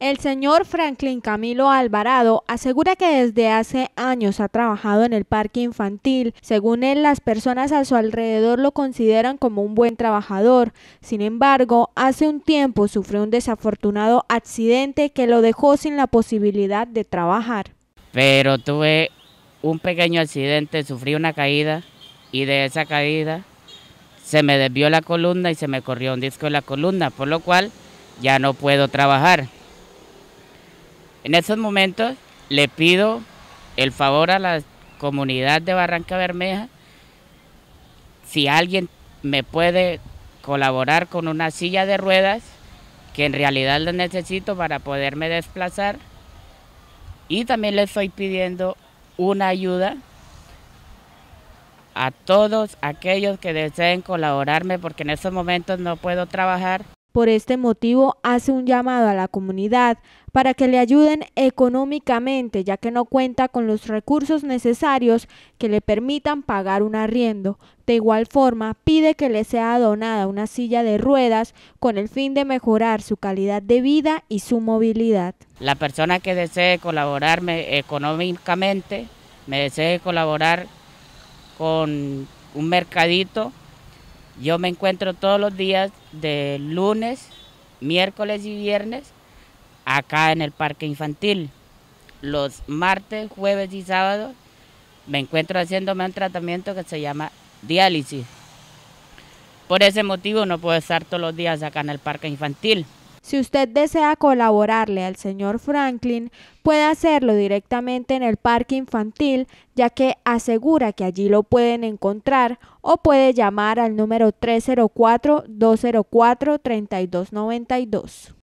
El señor Franklin Camilo Alvarado asegura que desde hace años ha trabajado en el parque infantil. Según él, las personas a su alrededor lo consideran como un buen trabajador. Sin embargo, hace un tiempo sufrió un desafortunado accidente que lo dejó sin la posibilidad de trabajar. Pero tuve un pequeño accidente, sufrí una caída y de esa caída se me desvió la columna y se me corrió un disco en la columna, por lo cual ya no puedo trabajar en estos momentos le pido el favor a la comunidad de Barranca Bermeja, si alguien me puede colaborar con una silla de ruedas, que en realidad la necesito para poderme desplazar, y también le estoy pidiendo una ayuda a todos aquellos que deseen colaborarme, porque en estos momentos no puedo trabajar. Por este motivo, hace un llamado a la comunidad para que le ayuden económicamente, ya que no cuenta con los recursos necesarios que le permitan pagar un arriendo. De igual forma, pide que le sea donada una silla de ruedas con el fin de mejorar su calidad de vida y su movilidad. La persona que desee colaborarme económicamente, me desee colaborar con un mercadito yo me encuentro todos los días de lunes, miércoles y viernes acá en el parque infantil. Los martes, jueves y sábados me encuentro haciéndome un tratamiento que se llama diálisis. Por ese motivo no puedo estar todos los días acá en el parque infantil. Si usted desea colaborarle al señor Franklin, puede hacerlo directamente en el parque infantil, ya que asegura que allí lo pueden encontrar, o puede llamar al número 304-204-3292.